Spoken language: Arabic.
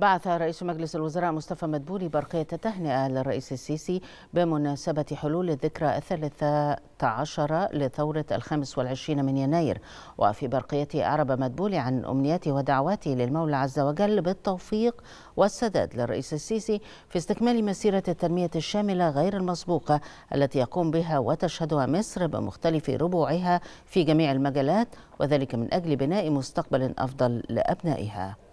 بعث رئيس مجلس الوزراء مصطفى مدبولي برقية تهنئة للرئيس السيسي بمناسبة حلول الذكرى الثالثة عشر لثورة الخامس والعشرين من يناير وفي برقيته أعرب مدبولي عن أمنياته ودعواته للمولى عز وجل بالتوفيق والسداد للرئيس السيسي في استكمال مسيرة التنمية الشاملة غير المسبوقة التي يقوم بها وتشهدها مصر بمختلف ربوعها في جميع المجالات وذلك من أجل بناء مستقبل أفضل لأبنائها